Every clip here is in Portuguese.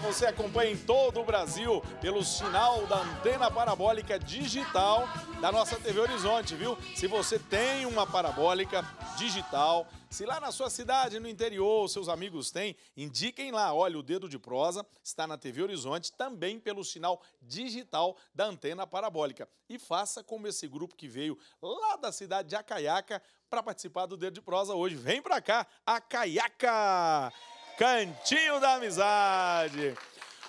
você acompanha em todo o Brasil pelo sinal da antena parabólica digital da nossa TV Horizonte, viu? Se você tem uma parabólica digital, se lá na sua cidade, no interior, seus amigos têm, indiquem lá. Olha, o Dedo de Prosa está na TV Horizonte, também pelo sinal digital da antena parabólica. E faça como esse grupo que veio lá da cidade de Acaiaca para participar do Dedo de Prosa hoje. Vem para cá, Acaiaca! Cantinho da Amizade.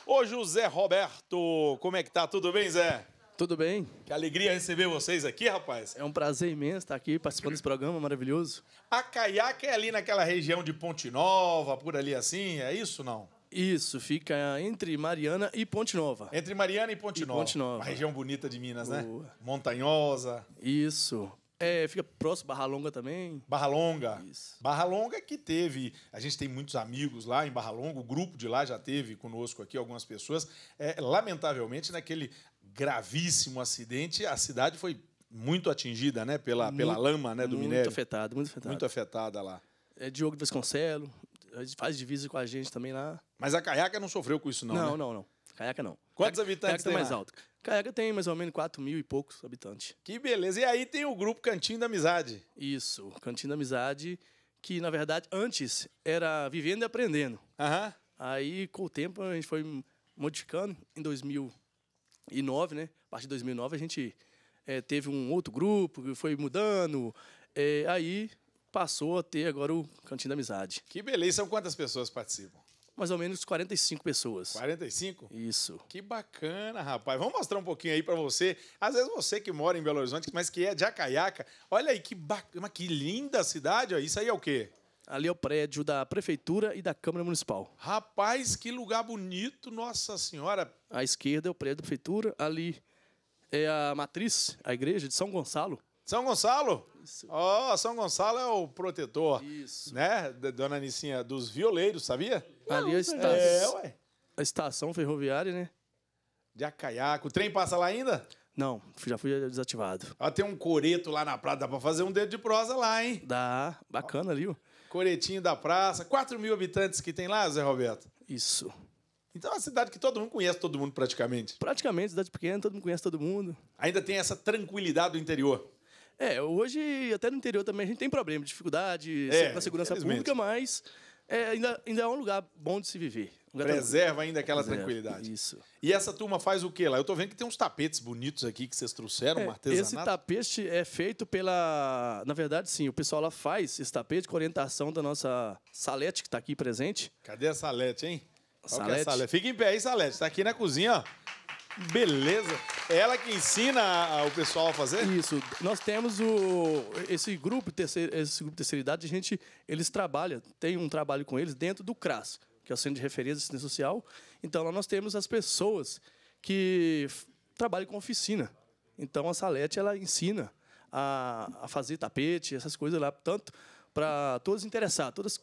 Ô José Roberto, como é que tá? Tudo bem, Zé? Tudo bem. Que alegria receber vocês aqui, rapaz. É um prazer imenso estar aqui participando desse programa maravilhoso. A caiaque é ali naquela região de Ponte Nova, por ali assim, é isso não? Isso, fica entre Mariana e Ponte Nova. Entre Mariana e Ponte, e Nova. Ponte Nova. Uma região bonita de Minas, né? Boa. né? Montanhosa. Isso. É, fica próximo, Barra Longa também. Barra Longa. Isso. Barra Longa que teve. A gente tem muitos amigos lá em Barra Longa, o grupo de lá já teve conosco aqui algumas pessoas. É, lamentavelmente, naquele gravíssimo acidente, a cidade foi muito atingida, né? Pela, muito, pela lama né, do muito minério. Muito afetada, muito afetada. Muito afetada lá. É Diogo Vasconcelo, faz divisa com a gente também lá. Mas a caiaca não sofreu com isso, não? Não, né? não, não. Caiaca não. Quantos habitantes caiaca tá tem? Tá mais lá? alto. Caiaca tem mais ou menos 4 mil e poucos habitantes. Que beleza. E aí tem o grupo Cantinho da Amizade. Isso, Cantinho da Amizade, que na verdade antes era Vivendo e Aprendendo. Aham. Aí com o tempo a gente foi modificando. Em 2009, né? A partir de 2009 a gente é, teve um outro grupo que foi mudando. É, aí passou a ter agora o Cantinho da Amizade. Que beleza. São quantas pessoas participam? mais ou menos 45 pessoas. 45? Isso. Que bacana, rapaz. Vamos mostrar um pouquinho aí para você. Às vezes você que mora em Belo Horizonte, mas que é de Acaiaca. Olha aí que bacana, que linda cidade. Isso aí é o quê? Ali é o prédio da Prefeitura e da Câmara Municipal. Rapaz, que lugar bonito, Nossa Senhora. À esquerda é o prédio da Prefeitura, ali é a matriz, a igreja de São Gonçalo. São Gonçalo? Ó, oh, São Gonçalo é o protetor, Isso. né, dona Nicinha, dos violeiros, sabia? Não, Ali é a, é, é, ué. a estação ferroviária, né? De Acaiaco. O trem passa lá ainda? Não, já fui desativado. Ah, tem um coreto lá na praça, dá pra fazer um dedo de prosa lá, hein? Dá, bacana ali, ó. Coretinho da praça, 4 mil habitantes que tem lá, Zé Roberto? Isso. Então é uma cidade que todo mundo conhece todo mundo praticamente. Praticamente, cidade pequena, todo mundo conhece todo mundo. Ainda tem essa tranquilidade do interior. É, hoje, até no interior também, a gente tem problema, dificuldade é, na segurança pública, mas é, ainda, ainda é um lugar bom de se viver. Um Preserva ainda aquela Preserva, tranquilidade. Isso. E essa turma faz o que lá? Eu estou vendo que tem uns tapetes bonitos aqui que vocês trouxeram, é, um artesanato. Esse tapete é feito pela. Na verdade, sim, o pessoal lá faz esse tapete com orientação da nossa Salete, que está aqui presente. Cadê a Salete, hein? Salete. É a Salete? Fica em pé aí, Salete. Está aqui na cozinha, ó. Beleza. Ela que ensina o pessoal a fazer? Isso. Nós temos o esse grupo terceira, esse grupo terceira idade, a gente eles trabalham, tem um trabalho com eles dentro do CRAS, que é o Centro de Referência de Assistência Social. Então lá nós temos as pessoas que trabalham com oficina. Então a Salete ela ensina a, a fazer tapete, essas coisas lá, tanto para todos interessados, todas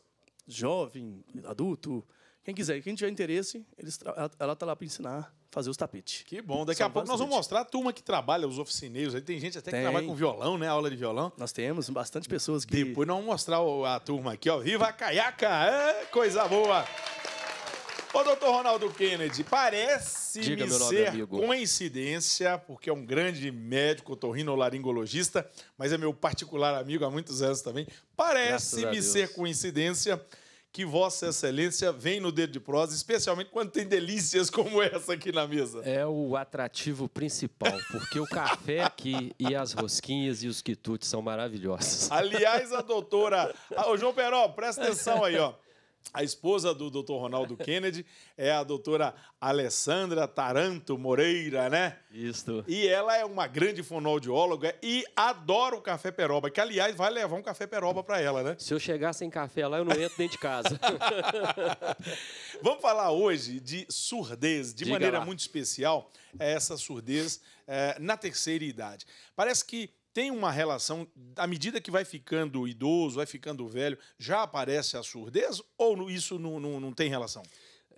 jovem, adulto, quem quiser, quem tiver interesse, eles ela está lá para ensinar fazer os tapetes. Que bom. Daqui São a pouco nós vamos mostrar a turma que trabalha, os oficineiros. Aí tem gente até tem. que trabalha com violão, né? Aula de violão. Nós temos bastante pessoas que. Depois nós vamos mostrar a turma aqui, ó. Viva a caiaca! É coisa boa! Ô, doutor Ronaldo Kennedy, parece-me ser coincidência, porque é um grande médico laringologista, mas é meu particular amigo há muitos anos também. Parece-me ser coincidência que Vossa Excelência vem no dedo de prosa, especialmente quando tem delícias como essa aqui na mesa. É o atrativo principal, porque o café aqui e as rosquinhas e os quitutes são maravilhosos. Aliás, a doutora. Ô, João Peró, presta atenção aí, ó. A esposa do Dr. Ronaldo Kennedy é a doutora Alessandra Taranto Moreira, né? Isso. E ela é uma grande fonoaudióloga e adora o café peroba, que aliás vai levar um café peroba para ela, né? Se eu chegar sem café lá, eu não entro dentro de casa. Vamos falar hoje de surdez, de Diga maneira lá. muito especial, é essa surdez é, na terceira idade. Parece que tem uma relação, à medida que vai ficando idoso, vai ficando velho, já aparece a surdez ou isso não, não, não tem relação?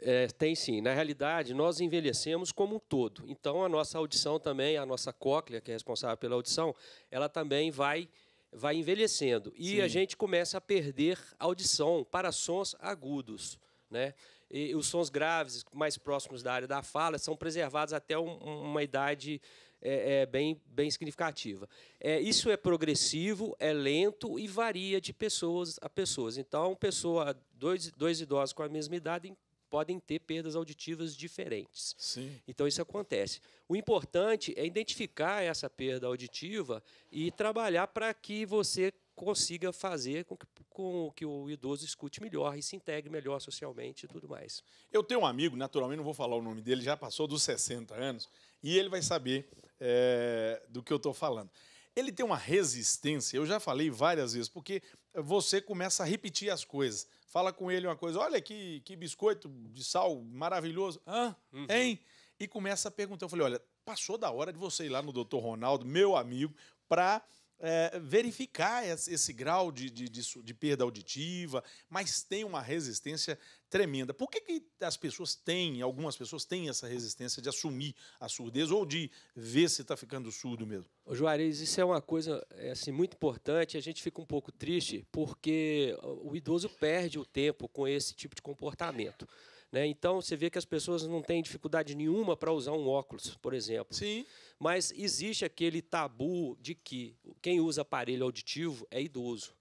É, tem sim. Na realidade, nós envelhecemos como um todo. Então, a nossa audição também, a nossa cóclea, que é responsável pela audição, ela também vai vai envelhecendo. E sim. a gente começa a perder audição para sons agudos. Né? E os sons graves, mais próximos da área da fala, são preservados até um, uma idade é, é bem, bem significativa. É, isso é progressivo, é lento e varia de pessoas a pessoas. Então, pessoa, dois, dois idosos com a mesma idade podem ter perdas auditivas diferentes. Sim. Então isso acontece. O importante é identificar essa perda auditiva e trabalhar para que você consiga fazer com que, com que, o idoso escute melhor e se integre melhor socialmente e tudo mais. Eu tenho um amigo, naturalmente não vou falar o nome dele, já passou dos 60 anos, e ele vai saber é, do que eu estou falando. Ele tem uma resistência, eu já falei várias vezes, porque você começa a repetir as coisas. Fala com ele uma coisa, olha que, que biscoito de sal maravilhoso. Hã? Uhum. Hein? E começa a perguntar. Eu falei, olha, passou da hora de você ir lá no doutor Ronaldo, meu amigo, para é, verificar esse, esse grau de de, de, de, perda auditiva, mas tem uma resistência tremenda. Por que, que as pessoas têm, algumas pessoas têm essa resistência de assumir a surdez ou de ver se está ficando surdo mesmo? Ô Juarez, isso é uma coisa é, assim, muito importante. A gente fica um pouco triste porque o idoso perde o tempo com esse tipo de comportamento. Né? Então, você vê que as pessoas não têm dificuldade nenhuma para usar um óculos, por exemplo. Sim. Mas existe aquele tabu de que quem usa aparelho auditivo é idoso.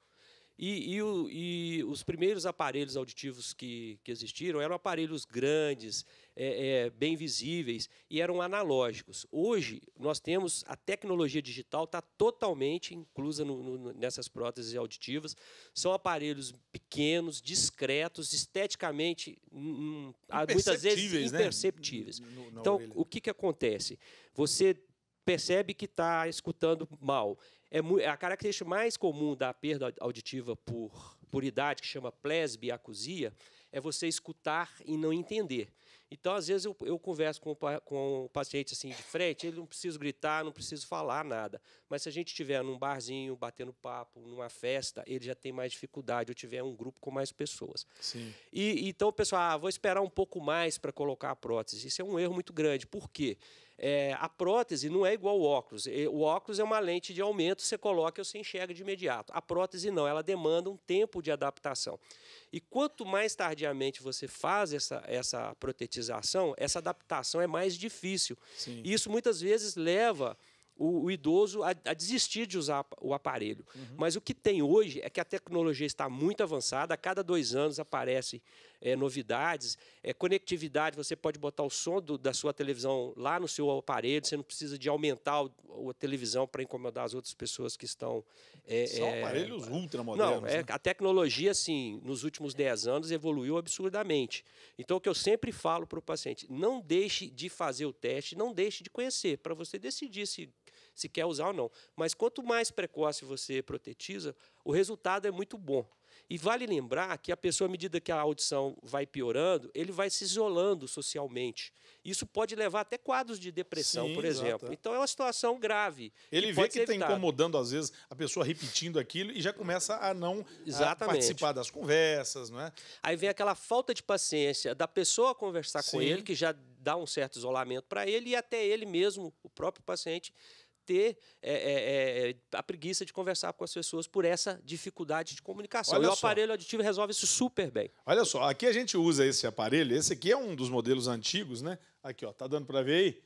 E, e, o, e, os primeiros aparelhos auditivos que, que existiram eram aparelhos grandes, é, é, bem visíveis e eram analógicos. Hoje, nós temos a tecnologia digital está totalmente inclusa no, no, nessas próteses auditivas. São aparelhos pequenos, discretos, esteticamente, hum, hum, muitas vezes imperceptíveis. Né? então, orelha. o que, que acontece? Você percebe que está escutando mal. É, é a característica mais comum da perda auditiva por, por idade, que chama plesbiacusia, é você escutar e não entender. Então, às vezes, eu, eu converso com o, com o, paciente assim de frente, ele não precisa gritar, não precisa falar nada. Mas se a gente estiver num barzinho, batendo papo, numa festa, ele já tem mais dificuldade, ou tiver um grupo com mais pessoas. Sim. E, então, pessoal, ah, vou esperar um pouco mais para colocar a prótese. Isso é um erro muito grande. Por quê? É, a prótese não é igual ao óculos. O óculos é uma lente de aumento, você coloca e você enxerga de imediato. A prótese não, ela demanda um tempo de adaptação. E quanto mais tardiamente você faz essa, essa protetização, essa adaptação é mais difícil. Sim. E isso muitas vezes leva o, o idoso a, a, desistir de usar o aparelho. Uhum. Mas o que tem hoje é que a tecnologia está muito avançada, a cada dois anos aparece é, novidades, é, conectividade, você pode botar o som do, da sua televisão lá no seu aparelho, você não precisa de aumentar o, a televisão para incomodar as outras pessoas que estão. É, São é, aparelhos ultramodernos. Não, né? é, né? a tecnologia, assim, nos últimos 10 anos evoluiu absurdamente. Então, o que eu sempre falo para o paciente, não deixe de fazer o teste, não deixe de conhecer, para você decidir se se quer usar ou não. Mas quanto mais precoce você protetiza, o resultado é muito bom. E vale lembrar que a pessoa, à medida que a audição vai piorando, ele vai se isolando socialmente. Isso pode levar até quadros de depressão, Sim, por exemplo. Exato. Então é uma situação grave. Ele que vê que está incomodando, às vezes, a pessoa repetindo aquilo e já começa a não a participar das conversas, não é? Aí vem aquela falta de paciência da pessoa conversar Sim. com ele, que já dá um certo isolamento para ele, e até ele mesmo, o próprio paciente, ter é, é, a preguiça de conversar com as pessoas por essa dificuldade de comunicação. Olha e o só. aparelho auditivo resolve isso super bem. Olha só, aqui a gente usa esse aparelho, esse aqui é um dos modelos antigos, né? Aqui, ó, tá dando para ver aí?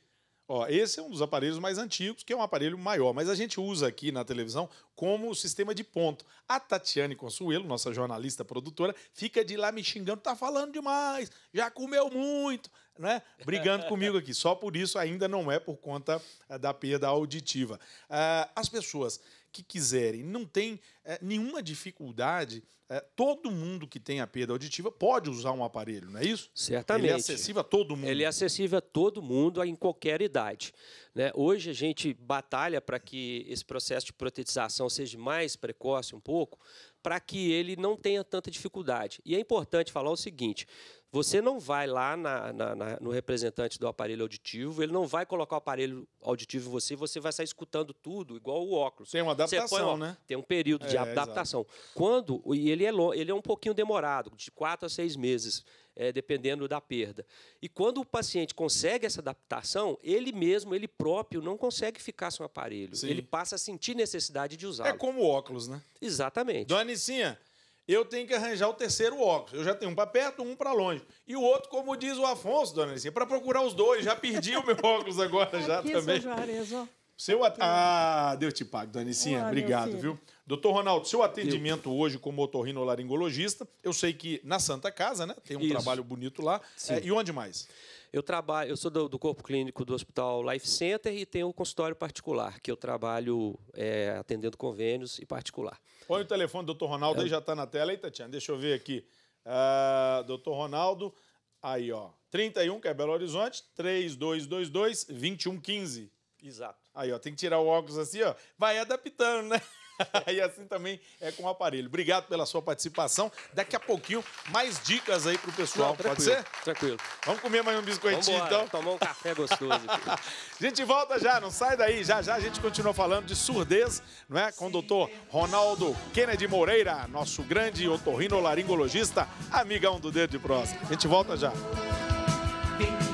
Ó, esse é um dos aparelhos mais antigos, que é um aparelho maior, mas a gente usa aqui na televisão como sistema de ponto. A Tatiane Consuelo, nossa jornalista produtora, fica de lá me xingando, tá falando demais, já comeu muito, né, brigando comigo aqui. Só por isso ainda não é por conta eh, da perda auditiva. Eh, as pessoas que quiserem, não tem é, nenhuma dificuldade. É, todo mundo que tem a perda auditiva pode usar um aparelho, não é isso? Certamente. Ele é acessível a todo mundo. Ele é acessível a todo mundo em qualquer idade. Né? Hoje a gente batalha para que esse processo de protetização seja mais precoce um pouco, para que ele não tenha tanta dificuldade. E é importante falar o seguinte: você não vai lá na, na, na, no representante do aparelho auditivo, ele não vai colocar o aparelho auditivo em você, você vai sair escutando tudo, igual o óculos. Tem uma adaptação, põe, ó, né? Tem um período de é, adaptação. Quando, e ele é, ele é um pouquinho demorado, de quatro a seis meses é, dependendo da perda. E quando o paciente consegue essa adaptação, ele mesmo, ele próprio, não consegue ficar sem o aparelho. Sim. Ele passa a sentir necessidade de usar. É como óculos, né? Exatamente. Donicinha, eu tenho que arranjar o terceiro óculos. Eu já tenho um para perto, um para longe. E o outro, como diz o Afonso, dona para procurar os dois. Já perdi o meu óculos agora, já Aqui, também. Juarez, ó. Seu at... Hum. Ah, deu te pago Danicinha. Obrigado, viu? Doutor Ronaldo, seu atendimento eu... hoje como otorrinolaringologista, eu sei que na Santa Casa, né? Tem um Isso. trabalho bonito lá. É, e onde mais? Eu trabalho, eu sou do, do, corpo clínico do Hospital Life Center e tenho um consultório particular, que eu trabalho é, atendendo convênios e particular. Põe o telefone do Dr. Ronaldo, é. aí já está na tela. Aí, Tatiana, deixa eu ver aqui. Uh, ah, Dr. Ronaldo, aí, ó. 31, que é Belo Horizonte, 3222 2115. Exato. Aí, ó, tem que tirar o óculos assim, ó. Vai adaptando, né? e assim também é com o aparelho. Obrigado pela sua participação. Daqui a pouquinho, mais dicas aí pro pessoal. Não, Pode ser? Tranquilo. Vamos comer mais um biscoitinho, Vambora, então? Tomar um café gostoso. a gente volta já, não sai daí. Já, já a gente continua falando de surdez, não é? Com o doutor Ronaldo Kennedy Moreira, nosso grande otorrinolaringologista, amigão do Dedo de Prosa. A gente volta já. Música